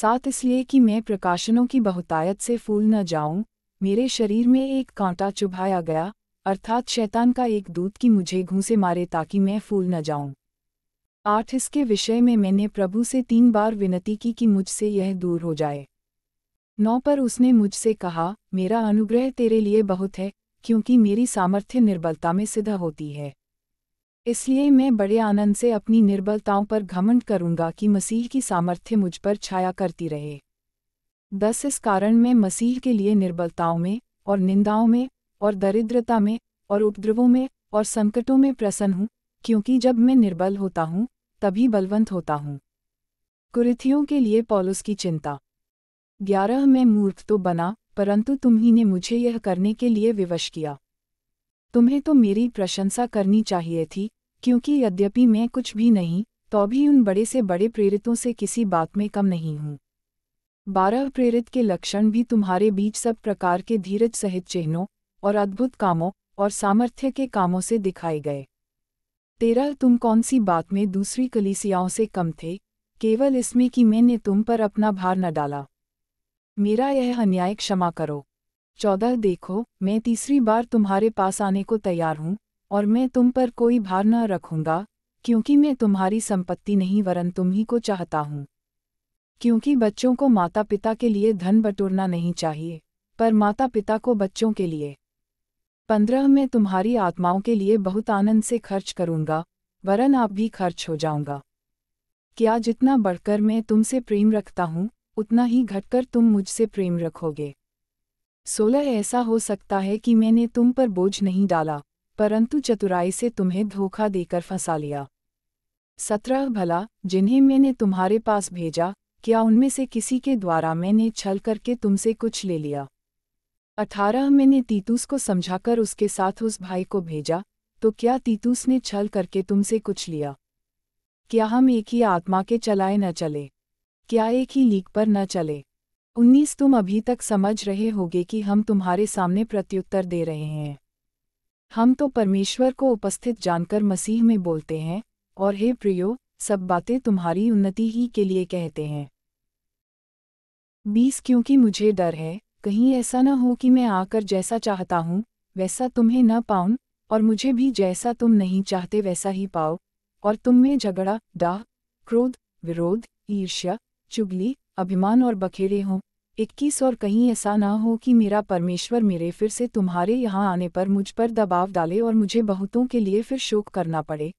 साथ इसलिए कि मैं प्रकाशनों की बहुतायत से फूल न जाऊं, मेरे शरीर में एक कांटा चुभाया गया अर्थात शैतान का एक दूत की मुझे घूसे मारे ताकि मैं फूल न जाऊं आठ इसके विषय में मैंने प्रभु से तीन बार विनती की कि मुझसे यह दूर हो जाए नौ पर उसने मुझसे कहा मेरा अनुग्रह तेरे लिए बहुत है क्योंकि मेरी सामर्थ्य निर्बलता में सिद्ध होती है इसलिए मैं बड़े आनंद से अपनी निर्बलताओं पर घमंड करूंगा कि मसीह की सामर्थ्य मुझ पर छाया करती रहे दस इस कारण मैं मसीह के लिए निर्बलताओं में और निंदाओं में और दरिद्रता में और उपद्रवों में और संकटों में प्रसन्न हूँ क्योंकि जब मैं निर्बल होता हूँ तभी बलवंत होता हूँ कुरिथियों के लिए पॉलुस की चिंता ग्यारह में मूर्ख तो बना परंतु तुम्ही ने मुझे यह करने के लिए विवश किया तुम्हें तो मेरी प्रशंसा करनी चाहिए थी क्योंकि यद्यपि मैं कुछ भी नहीं तो भी उन बड़े से बड़े प्रेरितों से किसी बात में कम नहीं हूँ बारह प्रेरित के लक्षण भी तुम्हारे बीच सब प्रकार के धीरज सहित चिन्हों और अद्भुत कामों और सामर्थ्य के कामों से दिखाए गए तेरह तुम कौन सी बात में दूसरी कलीसियाओं से कम थे केवल इसमें कि मैंने तुम पर अपना भार न डाला मेरा यह अन्याय क्षमा करो चौदह देखो मैं तीसरी बार तुम्हारे पास आने को तैयार हूँ और मैं तुम पर कोई भार न रखूंगा क्योंकि मैं तुम्हारी संपत्ति नहीं वरन तुम ही को चाहता हूँ क्योंकि बच्चों को माता पिता के लिए धन बटोरना नहीं चाहिए पर माता पिता को बच्चों के लिए पंद्रह में तुम्हारी आत्माओं के लिए बहुत आनंद से खर्च करूंगा वरन आप भी खर्च हो जाऊंगा क्या जितना बढ़कर मैं तुमसे प्रेम रखता हूँ उतना ही घटकर तुम मुझसे प्रेम रखोगे सोलह ऐसा हो सकता है कि मैंने तुम पर बोझ नहीं डाला परंतु चतुराई से तुम्हें धोखा देकर फंसा लिया सत्रह भला जिन्हें मैंने तुम्हारे पास भेजा क्या उनमें से किसी के द्वारा मैंने छल करके तुमसे कुछ ले लिया अठारह मैंने तीतूस को समझाकर उसके साथ उस भाई को भेजा तो क्या तीतूस ने छल करके तुमसे कुछ लिया क्या हम एक ही आत्मा के चलाए न चले क्या एक ही लीक पर न चले उन्नीस तुम अभी तक समझ रहे होगे कि हम तुम्हारे सामने प्रत्युत्तर दे रहे हैं हम तो परमेश्वर को उपस्थित जानकर मसीह में बोलते हैं और हे प्रियो सब बातें तुम्हारी उन्नति ही के लिए कहते हैं बीस क्योंकि मुझे डर है कहीं ऐसा न हो कि मैं आकर जैसा चाहता हूँ वैसा तुम्हें न पाऊं और मुझे भी जैसा तुम नहीं चाहते वैसा ही पाओ और तुम में झगड़ा डाह क्रोध विरोध ईर्ष्या चुगली अभिमान और बखेड़े हों इक्कीस और कहीं ऐसा ना हो कि मेरा परमेश्वर मेरे फिर से तुम्हारे यहाँ आने पर मुझ पर दबाव डाले और मुझे बहुतों के लिए फिर शोक करना पड़े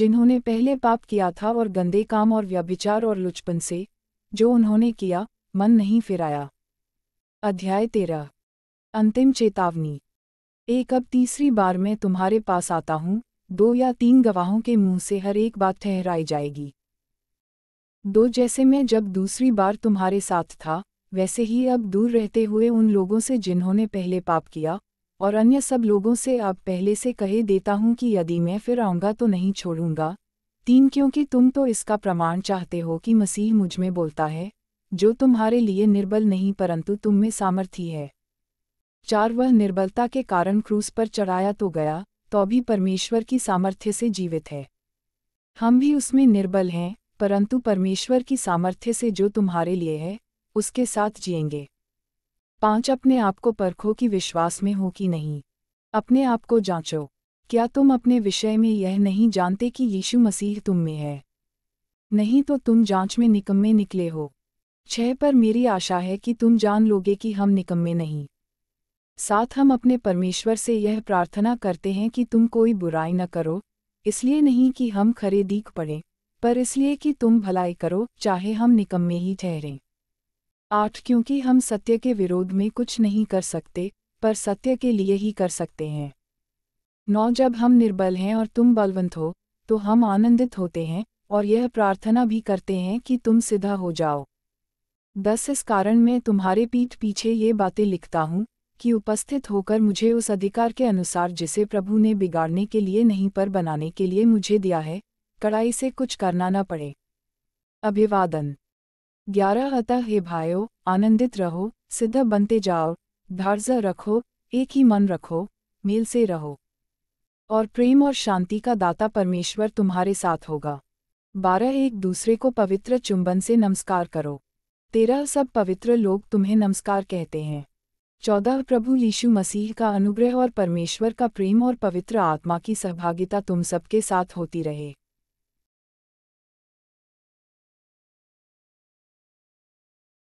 जिन्होंने पहले पाप किया था और गंदे काम और व्यभिचार और लुचपन से जो उन्होंने किया मन नहीं फिराया अध्याय तेरह अंतिम चेतावनी एक अब तीसरी बार मैं तुम्हारे पास आता हूँ दो या तीन गवाहों के मुंह से हर एक बात ठहराई जाएगी दो जैसे मैं जब दूसरी बार तुम्हारे साथ था वैसे ही अब दूर रहते हुए उन लोगों से जिन्होंने पहले पाप किया और अन्य सब लोगों से अब पहले से कहे देता हूँ कि यदि मैं फिर आऊँगा तो नहीं छोड़ूंगा तीन क्योंकि तुम तो इसका प्रमाण चाहते हो कि मसीह मुझमें बोलता है जो तुम्हारे लिए निर्बल नहीं परंतु तुम में सामर्थ्य है चार वह निर्बलता के कारण क्रूस पर चढ़ाया तो गया तो भी परमेश्वर की सामर्थ्य से जीवित है हम भी उसमें निर्बल हैं परंतु परमेश्वर की सामर्थ्य से जो तुम्हारे लिए है उसके साथ जिएंगे पांच अपने आप को परखो कि विश्वास में हो कि नहीं अपने आप को जांचो क्या तुम अपने विषय में यह नहीं जानते कि यीशु मसीह तुम में है नहीं तो तुम जांच में निकम्मे निकले हो छह पर मेरी आशा है कि तुम जान लोगे कि हम निकम्मे नहीं साथ हम अपने परमेश्वर से यह प्रार्थना करते हैं कि तुम कोई बुराई न करो इसलिए नहीं कि हम खरे दीख पड़ें पर इसलिए कि तुम भलाई करो चाहे हम निकम्मे ही ठहरें आठ क्योंकि हम सत्य के विरोध में कुछ नहीं कर सकते पर सत्य के लिए ही कर सकते हैं नौ जब हम निर्बल हैं और तुम बलवंत हो तो हम आनंदित होते हैं और यह प्रार्थना भी करते हैं कि तुम सीधा हो जाओ बस इस कारण मैं तुम्हारे पीठ पीछे ये बातें लिखता हूँ कि उपस्थित होकर मुझे उस अधिकार के अनुसार जिसे प्रभु ने बिगाड़ने के लिए नहीं पर बनाने के लिए मुझे दिया है कड़ाई से कुछ करना न पड़े अभिवादन ग्यारह अतः हे भाइयों आनंदित रहो सिद्ध बनते जाओ धर्ज रखो एक ही मन रखो मेल से रहो और प्रेम और शांति का दाता परमेश्वर तुम्हारे साथ होगा बारह एक दूसरे को पवित्र चुंबन से नमस्कार करो तेरह सब पवित्र लोग तुम्हें नमस्कार कहते हैं चौदह प्रभु यीशु मसीह का अनुग्रह और परमेश्वर का प्रेम और पवित्र आत्मा की सहभागिता तुम सबके साथ होती रहे